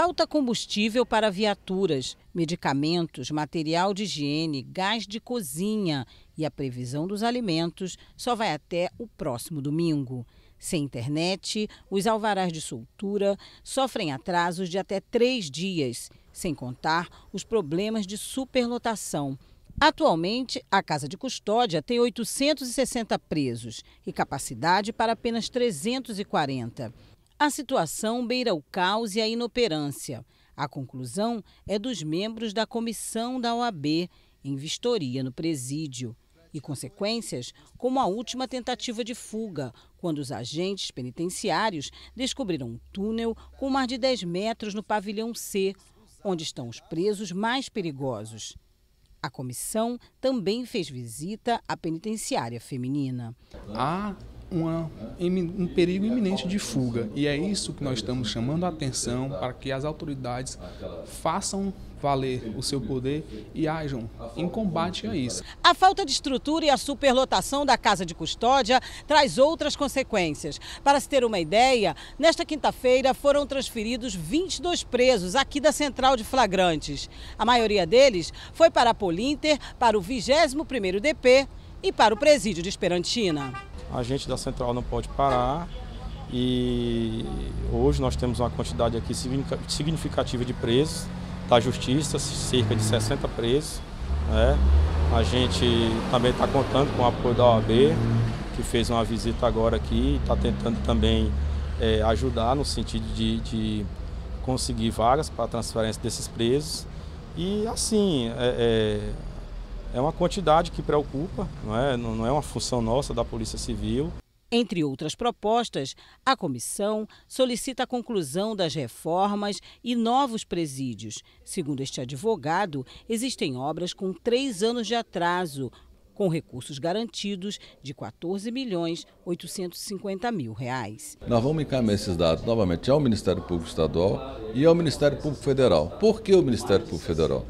Falta combustível para viaturas, medicamentos, material de higiene, gás de cozinha e a previsão dos alimentos só vai até o próximo domingo. Sem internet, os alvarás de soltura sofrem atrasos de até três dias, sem contar os problemas de superlotação. Atualmente, a Casa de Custódia tem 860 presos e capacidade para apenas 340. A situação beira o caos e a inoperância. A conclusão é dos membros da comissão da OAB, em vistoria no presídio. E consequências, como a última tentativa de fuga, quando os agentes penitenciários descobriram um túnel com mais de 10 metros no pavilhão C, onde estão os presos mais perigosos. A comissão também fez visita à penitenciária feminina. Há uma, um perigo iminente de fuga. E é isso que nós estamos chamando a atenção para que as autoridades façam valer o seu poder e ajam em combate a isso. A falta de estrutura e a superlotação da casa de custódia traz outras consequências. Para se ter uma ideia, nesta quinta-feira foram transferidos 22 presos aqui da central de flagrantes. A maioria deles foi para a Polinter, para o 21º DP e para o presídio de Esperantina a gente da central não pode parar e hoje nós temos uma quantidade aqui significativa de presos da justiça, cerca de 60 presos. Né? A gente também está contando com o apoio da OAB, que fez uma visita agora aqui está tentando também é, ajudar no sentido de, de conseguir vagas para a transferência desses presos. E assim, é, é é uma quantidade que preocupa, não é, não é uma função nossa da Polícia Civil. Entre outras propostas, a comissão solicita a conclusão das reformas e novos presídios. Segundo este advogado, existem obras com três anos de atraso, com recursos garantidos de 14 milhões 850 mil reais. Nós vamos encaminhar esses dados novamente ao Ministério Público Estadual e ao Ministério Público Federal. Por que o Ministério Público Federal?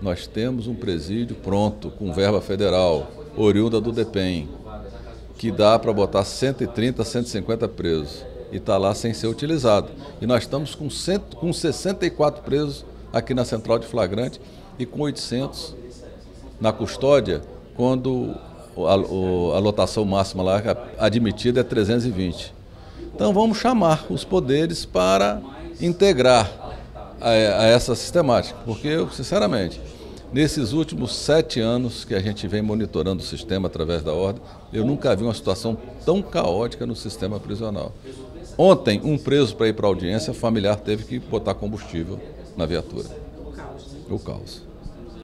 Nós temos um presídio pronto, com verba federal, oriunda do DEPEN, que dá para botar 130, 150 presos. E está lá sem ser utilizado. E nós estamos com, cento, com 64 presos aqui na central de flagrante e com 800 na custódia, quando a, a, lotação máxima lá admitida é 320. Então vamos chamar os poderes para integrar a, a essa sistemática, porque eu, sinceramente, nesses últimos sete anos que a gente vem monitorando o sistema através da ordem, eu nunca vi uma situação tão caótica no sistema prisional. Ontem, um preso para ir para audiência, familiar teve que botar combustível na viatura. O caos. Né?